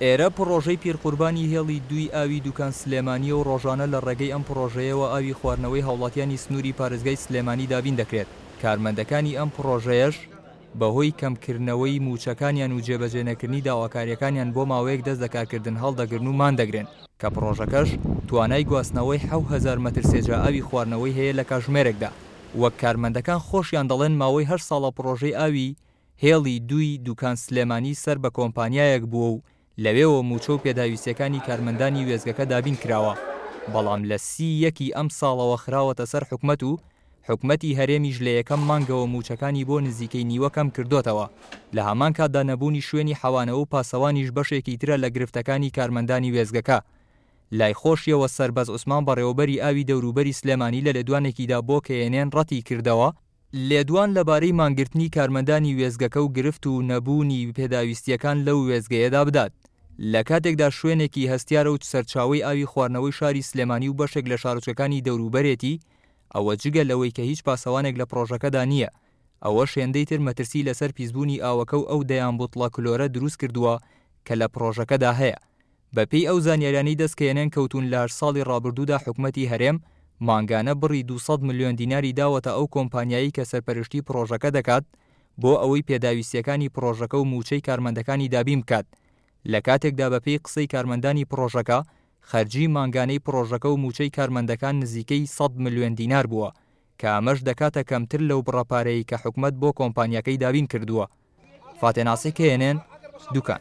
ئێرە پرۆژەی پیرقوربانی هێڵی دوی ئاوی دوکان سلێمانی و ڕۆژانە لە ڕێگەی ئەم پرۆژەیەوە ئاوی خواردنەوەی هاوڵاتیانی سنووری پارێزگای سلێمانی دابین دەکرێت کارمەندەکانی ئەم پرۆژەیەش بەهۆی کەمکردنەوەی موچەکانیان و جێبەجێنەکردنی داواکاریەکانیان بۆ ماوەیەک دەست دەکارکردن هەڵدەگرن و مان دەگرن کە پرۆژەکەش توانای گواستنەوەی 1000 متر سێجا ئاوی خواردنەوەی هەیە لە کاژمێرێکدا وەک کارمەندەکان خۆشیان دەڵێن ماوەی هەر ساڵە پرۆژەی ئاوی هێڵی دوی دوکان سلێمانی سەر بە کۆمپانیایەک بووە و لەوێەوە موچە و پێداویستەکانی کارمەندانی وێزگەکە دابین کراوە بەڵام لە سی یەکی ئەم ساڵەوە خراوەتە سەر حکومت و حکومەتی هەرێمیش لە یەکەم مانگەوە موچەکانی بۆ نزیکەی نیوەکەم کردوتەوە لە هەمان کاتدا نەبوونی شوێنی حەوانەوە و پاسەوانیش بەشێکی ترە لە گرفتەکانی کارمەندانی وێزگەکە لای خۆشیەوە سربەز عوسمان بەڕێوەبەری ئاوی دەوروبەری سلێمانی لە لێدوانێکیدا بۆ کەێنێن ڕەتی کردەوە لێدوان لەبارەی مانگرتنی کارمەندانی وێزگەکە و گرفت و نەبوونی پێداویستیەکان لەو وێزگەیەدا بدات لە کاتێکدا شوێنێکی هەستیارە و سەرچاوی ئاوی خواردنەوەی شاری سلێمانی و بەشێک لە شارچەکانی دەوروبەرێتی ئەوە جگە لەوەی کە هیچ پاسەوانێک لە پرۆژەکەدا نییە ئەوە شێندەی تر مەترسی لەسەر پیسبوونی ئاوەکە و ئەو دەیان بۆتڵا کلۆرە دروست کردووە کە لە پرۆژەکەدا هەیە بەپی ئەو زانیارانی دەستکەێنەن کەوتون لار ساڵی ڕابردوودا حکوومەتتی هەرێم مانگانە بڕی 200 میلیۆن دیناری داوەتە ئەو کۆمپانیایی کە سەرپەرشتی پرۆژەکە دەکات بۆ ئەوەی پێداویستیەکانی پرۆژەکە و موچەی کارمەندەکانی دابیم بکات لە کاتێکدا بەپی قسەی کارمەندانی پرۆژەکە خەرجی مانگانەی پرۆژەکە و موچەی کارمەندەکان نزیکەی 100 میلیۆن دینار بووە کە ئەمەش دەکاتە کەمتر لەو بڕەپارەی کە حکومت بۆ کۆمپانیەکەی دابین کردووە فاتێناسی کێنێن دوکان.